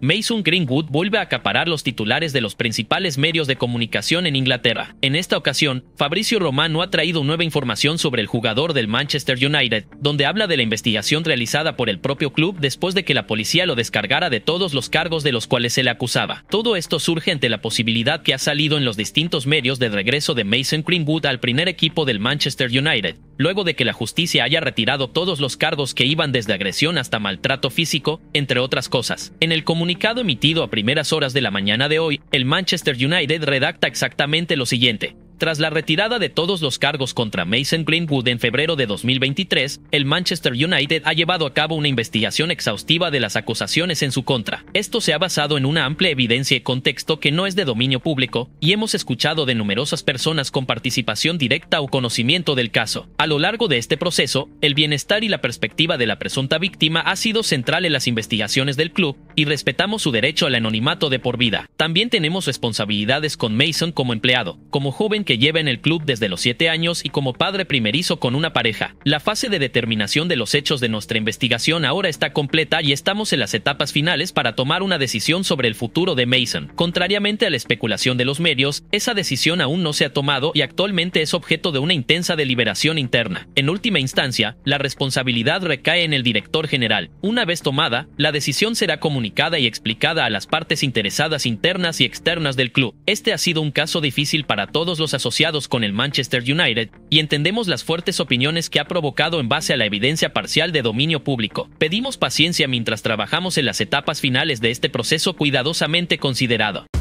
Mason Greenwood vuelve a acaparar los titulares de los principales medios de comunicación en Inglaterra. En esta ocasión, Fabricio Romano ha traído nueva información sobre el jugador del Manchester United, donde habla de la investigación realizada por el propio club después de que la policía lo descargara de todos los cargos de los cuales se le acusaba. Todo esto surge ante la posibilidad que ha salido en los distintos medios del regreso de Mason Greenwood al primer equipo del Manchester United, Luego de que la justicia haya retirado todos los cargos que iban desde agresión hasta maltrato físico, entre otras cosas. En el comunicado emitido a primeras horas de la mañana de hoy, el Manchester United redacta exactamente lo siguiente. Tras la retirada de todos los cargos contra Mason Greenwood en febrero de 2023, el Manchester United ha llevado a cabo una investigación exhaustiva de las acusaciones en su contra. Esto se ha basado en una amplia evidencia y contexto que no es de dominio público, y hemos escuchado de numerosas personas con participación directa o conocimiento del caso. A lo largo de este proceso, el bienestar y la perspectiva de la presunta víctima ha sido central en las investigaciones del club, y respetamos su derecho al anonimato de por vida. También tenemos responsabilidades con Mason como empleado, como joven que lleva en el club desde los 7 años y como padre primerizo con una pareja. La fase de determinación de los hechos de nuestra investigación ahora está completa y estamos en las etapas finales para tomar una decisión sobre el futuro de Mason. Contrariamente a la especulación de los medios, esa decisión aún no se ha tomado y actualmente es objeto de una intensa deliberación interna. En última instancia, la responsabilidad recae en el director general. Una vez tomada, la decisión será comunicada y explicada a las partes interesadas internas y externas del club. Este ha sido un caso difícil para todos los asociados con el Manchester United y entendemos las fuertes opiniones que ha provocado en base a la evidencia parcial de dominio público. Pedimos paciencia mientras trabajamos en las etapas finales de este proceso cuidadosamente considerado.